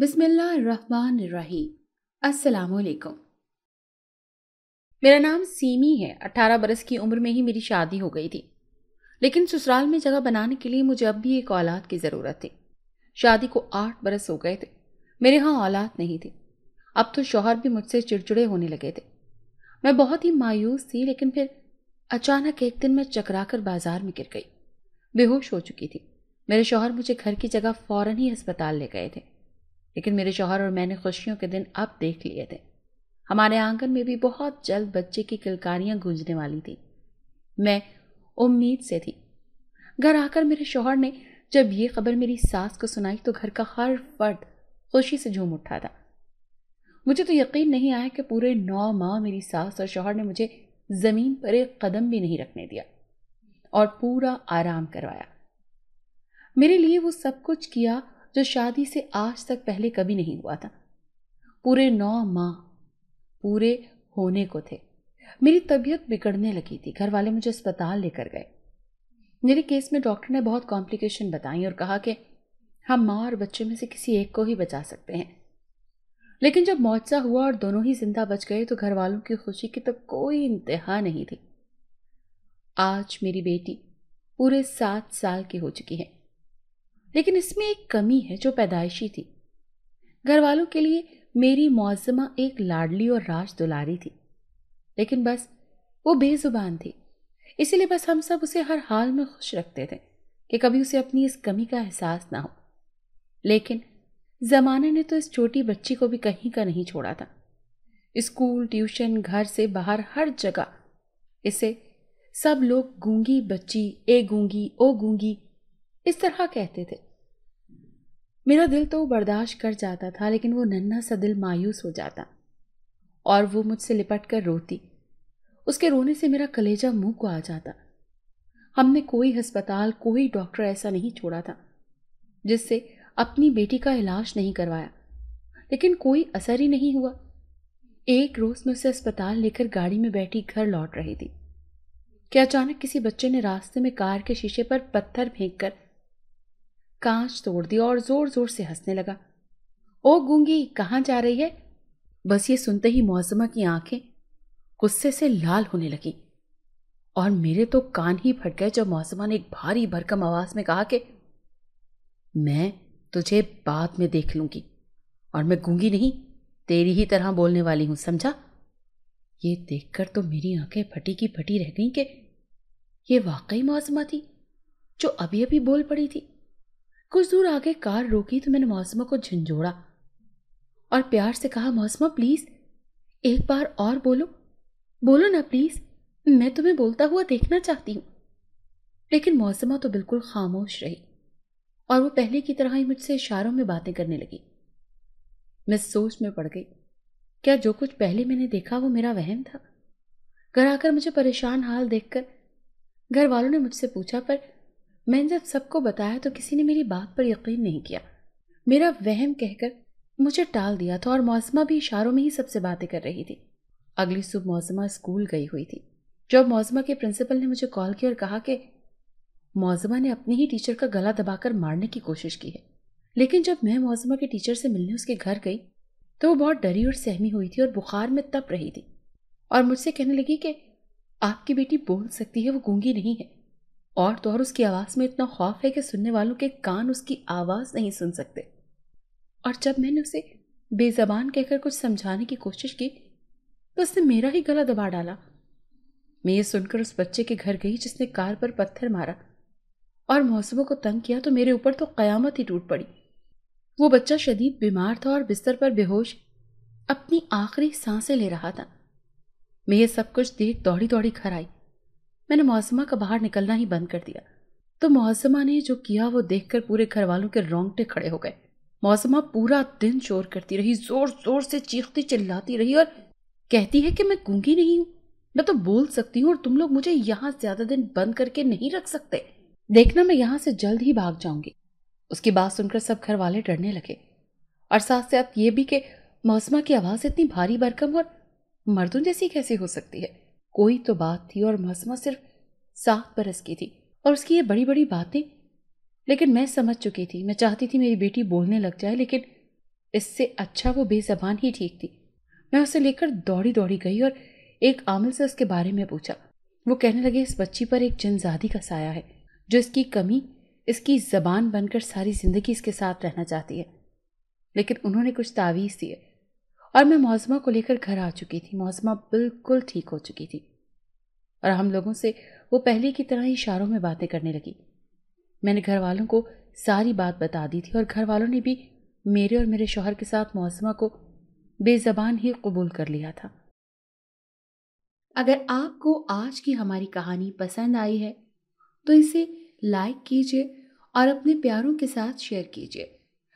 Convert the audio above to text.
रही अस्सलाम मेरा नाम सीमी है अट्ठारह बरस की उम्र में ही मेरी शादी हो गई थी लेकिन ससुराल में जगह बनाने के लिए मुझे अब भी एक औलाद की ज़रूरत थी शादी को आठ बरस हो गए थे मेरे यहाँ औलाद नहीं थी अब तो शौहर भी मुझसे चिड़चिड़े होने लगे थे मैं बहुत ही मायूस थी लेकिन फिर अचानक एक दिन मैं चकराकर बाजार में गिर गई बेहोश हो चुकी थी मेरे शोहर मुझे घर की जगह फ़ौरन ही अस्पताल ले गए थे लेकिन मेरे शोहर और मैंने खुशियों के दिन अब देख लिए थे हमारे आंगन में भी बहुत जल्द बच्चे की किलकारियां गूंजने वाली थी मैं उम्मीद से थी घर आकर मेरे शोहर ने जब ये खबर मेरी सास को सुनाई तो घर का हर फर्द खुशी से झूम उठा था मुझे तो यकीन नहीं आया कि पूरे नौ माह मेरी सास और शोहर ने मुझे ज़मीन पर एक कदम भी नहीं रखने दिया और पूरा आराम करवाया मेरे लिए वो सब कुछ किया जो शादी से आज तक पहले कभी नहीं हुआ था पूरे नौ माह पूरे होने को थे मेरी तबीयत बिगड़ने लगी थी घर वाले मुझे अस्पताल लेकर गए मेरे केस में डॉक्टर ने बहुत कॉम्प्लिकेशन बताई और कहा कि हम माँ और बच्चे में से किसी एक को ही बचा सकते हैं लेकिन जब मुआवजा हुआ और दोनों ही जिंदा बच गए तो घर वालों की खुशी की तो कोई इंतहा नहीं थी आज मेरी बेटी पूरे सात साल की हो चुकी है लेकिन इसमें एक कमी है जो पैदाइशी थी घर वालों के लिए मेरी मौजमा एक लाडली और राज दुलारी थी लेकिन बस वो बेजुबान थी इसीलिए बस हम सब उसे हर हाल में खुश रखते थे कि कभी उसे अपनी इस कमी का एहसास ना हो लेकिन ज़माने ने तो इस छोटी बच्ची को भी कहीं का नहीं छोड़ा था स्कूल ट्यूशन घर से बाहर हर जगह इसे सब लोग गूंगी बच्ची ए गूंगी ओ गूंगी इस तरह कहते थे मेरा दिल तो बर्दाश्त कर जाता था लेकिन वो नन्हा सा दिल मायूस हो जाता और वो मुझसे लिपट कर रोती उसके रोने से मेरा कलेजा मुंह को आ जाता हमने कोई अस्पताल कोई डॉक्टर ऐसा नहीं छोड़ा था जिससे अपनी बेटी का इलाज नहीं करवाया लेकिन कोई असर ही नहीं हुआ एक रोज मैं उसे अस्पताल लेकर गाड़ी में बैठी घर लौट रही थी क्या अचानक किसी बच्चे ने रास्ते में कार के शीशे पर पत्थर फेंक कर कांच तोड़ दिया और जोर जोर से हंसने लगा ओ गूंगी कहाँ जा रही है बस ये सुनते ही मुआजमा की आंखें गुस्से से लाल होने लगी और मेरे तो कान ही फट गए जब मौसमा ने एक भारी भरकम आवाज में कहा कि मैं तुझे बाद में देख लूंगी और मैं गूंगी नहीं तेरी ही तरह बोलने वाली हूं समझा ये देखकर तो मेरी आंखें फटी की फटी रह गई कि ये वाकई मौसमा थी जो अभी अभी बोल पड़ी थी कुछ दूर आगे कार रोकी तो मैंने मौसमा को झंझोड़ा और प्यार से कहा मौसमा प्लीज़ एक बार और बोलो बोलो ना प्लीज़ मैं तुम्हें बोलता हुआ देखना चाहती हूं लेकिन मौसमा तो बिल्कुल खामोश रही और वो पहले की तरह ही मुझसे इशारों में बातें करने लगी मैं सोच में पड़ गई क्या जो कुछ पहले मैंने देखा वो मेरा वहम था घर आकर मुझे परेशान हाल देखकर घर वालों ने मुझसे पूछा पर मैंने जब सबको बताया तो किसी ने मेरी बात पर यकीन नहीं किया मेरा वहम कहकर मुझे टाल दिया था और मौसमा भी इशारों में ही सबसे बातें कर रही थी अगली सुबह मौसमा स्कूल गई हुई थी जब मौसमा के प्रिंसिपल ने मुझे कॉल किया और कहा कि मौजमा ने अपनी ही टीचर का गला दबाकर मारने की कोशिश की है लेकिन जब मैं मौजमा के टीचर से मिलने उसके घर गई तो वो बहुत डरी और सहमी हुई थी और बुखार में तप रही थी और मुझसे कहने लगी कि आपकी बेटी बोल सकती है वो गूंगी नहीं है और तो और उसकी आवाज़ में इतना खौफ है कि सुनने वालों के कान उसकी आवाज़ नहीं सुन सकते और जब मैंने उसे बेजबान कहकर कुछ समझाने की कोशिश की तो उसने मेरा ही गला दबा डाला मैं ये सुनकर उस बच्चे के घर गई जिसने कार पर पत्थर मारा और मौसमों को तंग किया तो मेरे ऊपर तो क़यामत ही टूट पड़ी वो बच्चा शदीद बीमार था और बिस्तर पर बेहोश अपनी आखिरी सांसें ले रहा था मैं ये सब कुछ देख दौड़ी दौड़ी घर आई मैंने मौसमा का बाहर निकलना ही बंद कर दिया तो मौसमा ने जो किया वो देखकर पूरे घर वालों के रोंगटे खड़े हो गए मौसमा पूरा दिन शोर करती रही जोर जोर से चीखती चिल्लाती रही और कहती है कि मैं गूंगी नहीं हूँ मैं तो बोल सकती हूँ और तुम लोग मुझे यहाँ ज्यादा दिन बंद करके नहीं रख सकते देखना मैं यहाँ से जल्द ही भाग जाऊंगी उसकी बात सुनकर सब घर वाले डरने लगे और साथ साथ ये भी कि मौसमा की आवाज़ इतनी भारी भरकम और मर्दों जैसी कैसी हो सकती है कोई तो बात थी और मसमा सिर्फ सात बरस की थी और उसकी ये बड़ी बड़ी बातें लेकिन मैं समझ चुकी थी मैं चाहती थी मेरी बेटी बोलने लग जाए लेकिन इससे अच्छा वो बेजबान ही ठीक थी मैं उसे लेकर दौड़ी दौड़ी गई और एक आमिल से उसके बारे में पूछा वो कहने लगे इस बच्ची पर एक जनजादी का साया है जो इसकी कमी इसकी ज़बान बनकर सारी ज़िंदगी इसके साथ रहना चाहती है लेकिन उन्होंने कुछ तावीज़ दिए और मैं मौसमा को लेकर घर आ चुकी थी मौसमा बिल्कुल ठीक हो चुकी थी और हम लोगों से वो पहले की तरह ही इशारों में बातें करने लगी मैंने घर वालों को सारी बात बता दी थी और घर वालों ने भी मेरे और मेरे शोहर के साथ मौसमा को बेजबान ही कबूल कर लिया था अगर आपको आज की हमारी कहानी पसंद आई है तो इसे लाइक कीजिए और अपने प्यारों के साथ शेयर कीजिए